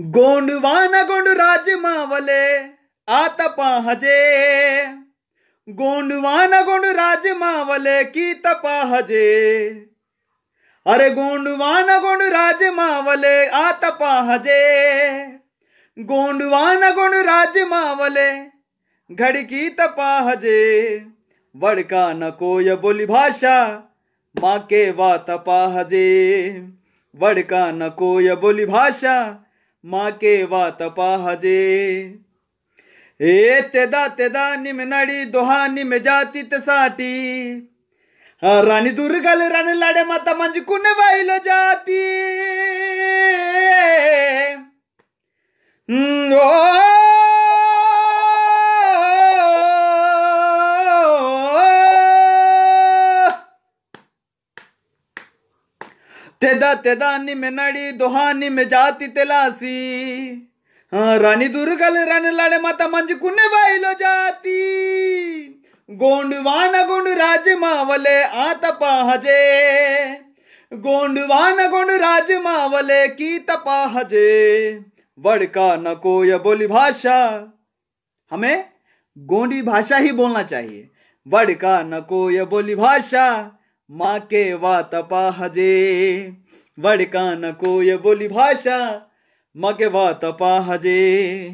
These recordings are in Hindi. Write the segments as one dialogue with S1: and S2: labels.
S1: वान गोंड राज मावले आता पाहजे वान गोंड राज मावले की तपाहजे अरे वान गोंड राज मावले आता पाहजे वान गोंड राज मावले घड़ी की तपाहजे वड़का न कोय बोली भाषा माके वा तपाहजे वड़का न कोय बोली भाषा ಮಾಕೆ ವಾ ತಪ ಹಜೆ ಏ ತೆದ ತೆದ ನಿಮ್ ನಡಿ ದೊಹಾ ನಿಮ್ ಜಾತಿ ಸಾಟಿ ರಾಣಿ ದುರ್ಗಲ್ ರಾಣಿ ಲಡೆ ಮತ ಮಂಜು ಕುನ್ನ ಬೈಲು ಜಾತಿ ಓ तेदा तेदा नि में नड़ी दोहानी में जाती तेलासी हाँ रानी दुर्गल रन लड़े माता मंज कुने वाइलो जाती गोंड गोंडवान गोंड राज मावले आता पाहजे गोंड गोंडवान गोंड राज मावले की तपाहजे वड़का न को या बोली भाषा हमें गोंडी भाषा ही बोलना चाहिए वड़का न को या बोली भाषा माँ के वा तपा हजे न को ये बोली भाषा माँ के वा तपा हजे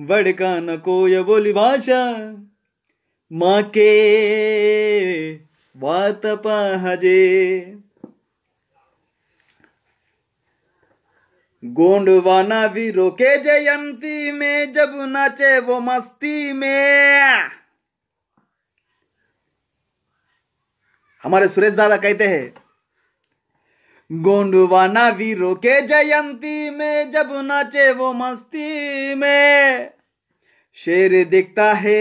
S1: न को ये बोली भाषा माँ के वा तपा हजे गोंडवाना भी रोके जयंती में जब नाचे वो मस्ती में हमारे सुरेश दादा कहते हैं गोंडवाना वीरों के जयंती में जब नाचे वो मस्ती में शेर दिखता है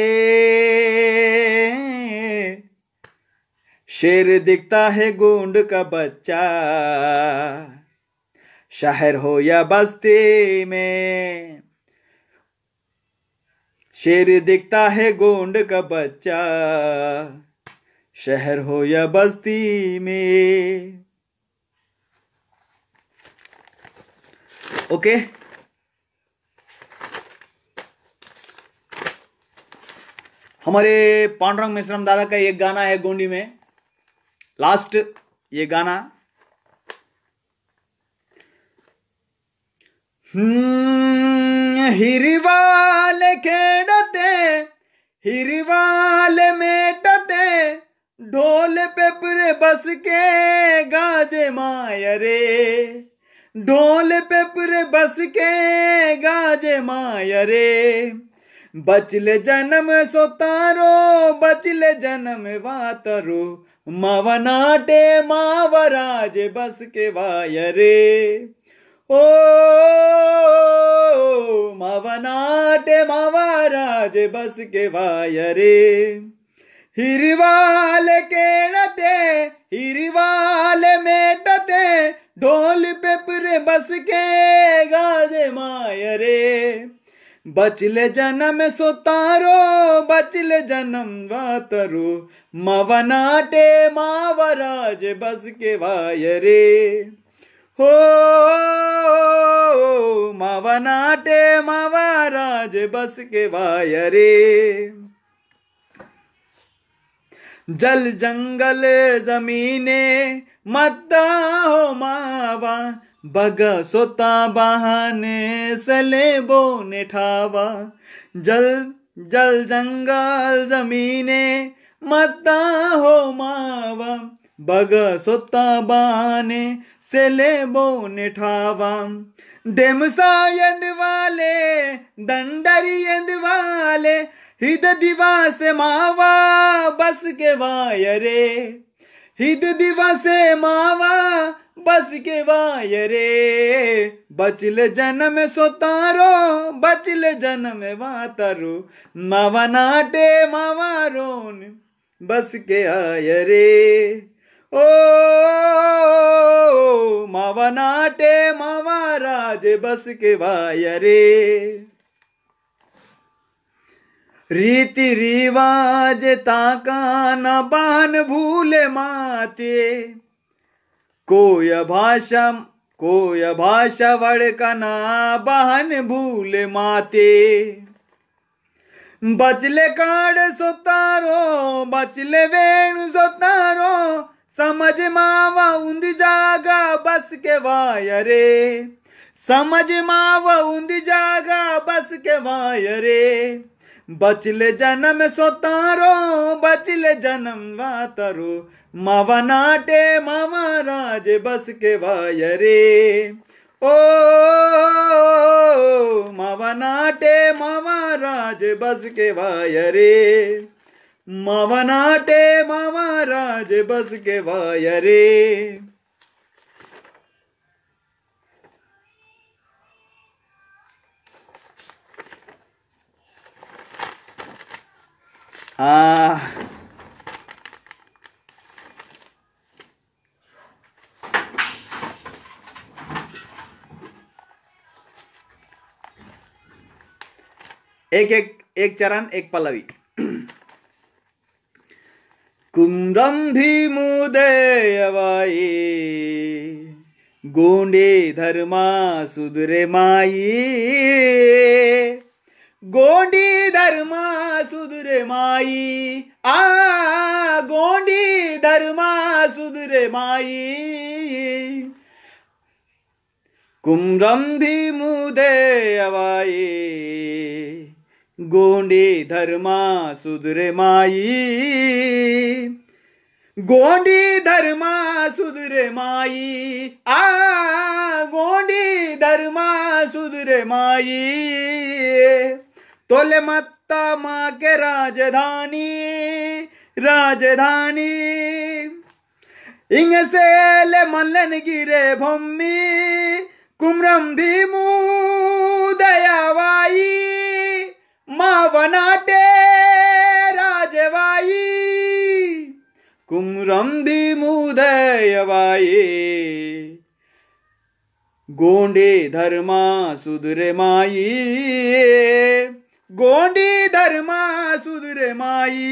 S1: शेर दिखता है गोंड का बच्चा शहर हो या बस्ती में शेर दिखता है गोंड का बच्चा शहर हो या बस्ती में ओके हमारे पांडुरंग मिश्रम दादा का एक गाना है गोंडी में लास्ट ये गाना हम्म, हिरिवाल खेडते हिरिवाल डते ढोल पे पूरे बस के गाजे मायरे रे ढोल पे पूरे बस के गाजे मायरे रे बचले जन्म सोतारो बचले जन्म वातरो मावनाटे मावराज बस के वाय रे ओ मावनाटे मावराज बस के वाय रे हिरवाल केड़ते हिरवाल मेटते ढोल पे पूरे बस के गाजे मायरे बचले जन्म सुतारो बचले जन्म वातरो मवनाटे मावराज बस के वायरे हो मवनाटे मावराज बस के वायरे जल जंगल जमीने मद्दा हो मावा बग सोता बहाने सले ने ठावा जल जल जंगल जमीने मद्दा हो मावा बग सोता बहाने बो बोने ठावा यंद वाले यंद वाले हिद दिवस मावा बस के वायरे हिद दिवस मावा बस के वायरे बचले जन्म सो तारो बचल जन्म वातारो मावा नाटे मावा रोन बस के आय रे ओ, मावा नाटे मावा राज बस के वाय रे रीति रिवाज ताका न बान भूले माते कोय भाषा कोय भाषा ना बहन भूले माते बचले काड़ सोतारो बचले वेणु सोतारो समझ मावा उंद जागा बस के वायरे समझ मावा उंद जागा बस के वायरे बचले जन्म सोतारो बचले जन्म वा मावा नाटे मावा राज बस के वाय रे ओ मावा नाटे मावा राज बस के वाय रे मावा नाटे मावा राज बस के वाय रे Uh, एक एक एक चरण एक पल्लवी कुम्रम भीमुदयवाई गोंडे धर्मा सुधरे माई गोंडी धर्मा सुधुर माई आ गोंडी धर्मा सुधुर माई कुमरम भी मुदे अवाई गोंडी धर्मा सुधुर माई गोंडी धर्मा सुदुरे माई आ गोंडी धर्मा सुदुरे माई तोले मत्ता माँ के राजधानी राजधानी ఇంగసేలే మల్లనగిరే బొమ్మి కుమ్రం భీము దయవాయి మావనాటే రాజవాయి కుమ్రం భీము దయవాయి గోండే ధర్మా సుదురే మాయి गोंडी धर्मा सुदरे माई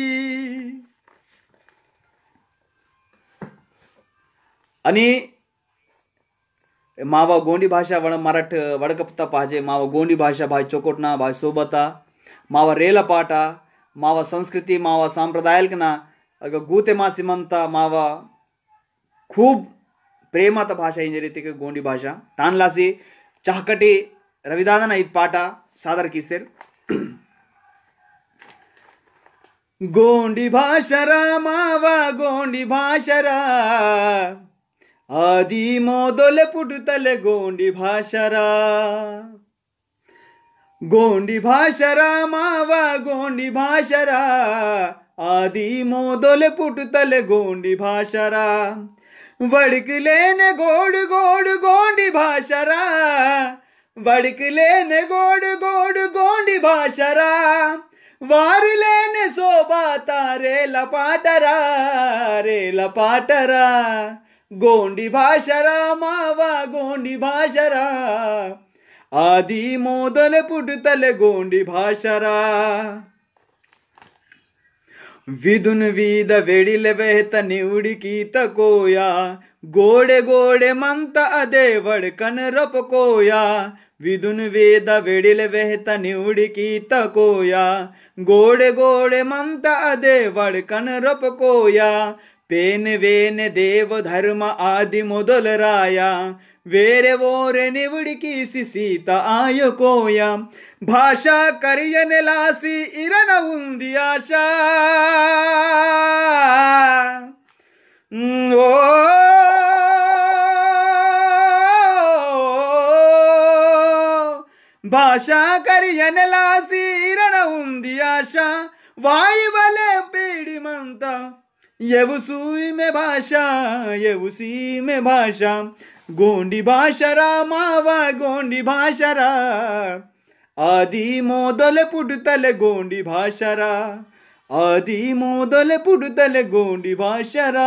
S1: आणि मावा गोंडी भाषा वड मराठ वडकप्ता पाहिजे मावा गोंडी भाषा भाई चोकोटना भाई सोबता मावा रेला पाटा मावा संस्कृती मावा सांप्रदायिकना अग मा सिमंता मावा खूप प्रेमात भाषा इंजे गोंडी भाषा तानलासी चहाकटी रविदाना इत पाटा सादर किसेर गोंडी भाषा मावा गोंडी भाषरा आदि मोदल पुटतले गोंडी भाषा रा गोंडी भाषा रा मावा गोंडी भाषा आदि मोदल पुटतले गोंडी भाषा रा वड़क लेने गोड गोड गोंडी भाषा रा वड़क लेने गोड गोड गोंडी भाषा वारले ने गोंडी भाषरा मावा गोंडी भाषरा आदि मोदल पुटतल गोंडी भाषरा विदुन वीद वेडिल वेहत निउड़ी की तकोया ಗೋಡೆ ಗೋಡೆ ಮಂತ ಅದೇ ವಡ್ಕನ ರೊಪಕೋಯ ವಿದುನ್ ವೇದ ವೆಡಿಲ ವೆಹತ ನಿವುಡಿಕೀತ ಕೋಯ ಗೋಡೆ ಗೋಡೆ ಮಂತ ಅದೇ ವಡ್ಕನ ರೊಪಕೋಯ ಪೇನ್ ವೇನ ದೇವ ಧರ್ಮ ಆದಿ ಮೊದಲರಾಯ ವೇರೆ ವೋರೆ ನಿವುಡಿಕೀಸಿ ಸೀತ ಕೋಯ ಭಾಷಾ ಕರಿಯನೆಲಾಸಿ ಇರನ ಉಂದಿ ಆಶಾ Mm, oh, भाषा करियन लासीरण उशा वाई वाले पेड़ मंता ये सूई में भाषा ये उसी में भाषा गोंडी भाषरा मावा गोंडी भाषरा आदि मोदल पुटतल गोंडी भाषरा ಆದಿ ಮೋದಲೆ ಪುಡುದಲೆ ಗೋಂಡಿ ಭಾಷರ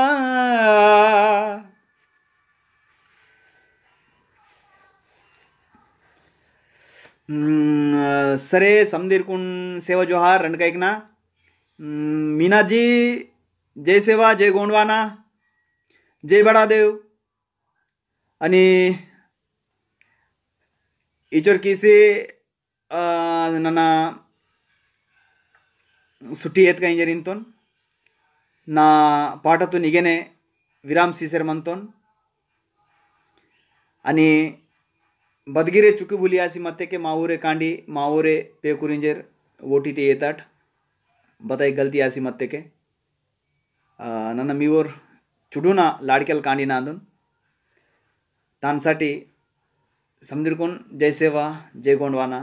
S1: सरे समीर कुण सेवा जोहार रणका एकना हम्म, मीना जी जय सेवा जय गोंडवाना जय बडादेव आणि इचोर किसे नाना ಸುಟಿ ಎತ್ಕಂಜರ್ ಇಂತೋನ್ ನಾ ಪಾಠತು ನಿಗೆನೆ ವಿರಾಮ್ ಸೀಸೆರ್ ಮಂತೋನ್ ಅನಿ ಬದಗಿರೆ ಚುಕ್ಕಿ ಬುಲಿಯಾಸಿ ಮತ್ತೆಕ್ಕೆ ಮಾವೂರೆ ಕಾಂಡಿ ಮಾವೂರೆ ಪೇಕುರಿಂಜರ್ ಓಟಿತಿ ಏತಾಟ್ ಬತಾಯಿ ಗಲ್ತಿ ಆಸಿ ಮತ್ತೆಕ್ಕೆ ನನ್ನ ಮೀವೋರ್ ಚುಡುನ ಲಾಡ್ಕೆಲ್ ಕಾಂಡಿನ ಅದನ್ ತಾನ್ಸಾಟಿ समझिरकोन जय सेवा जय गोंडवाना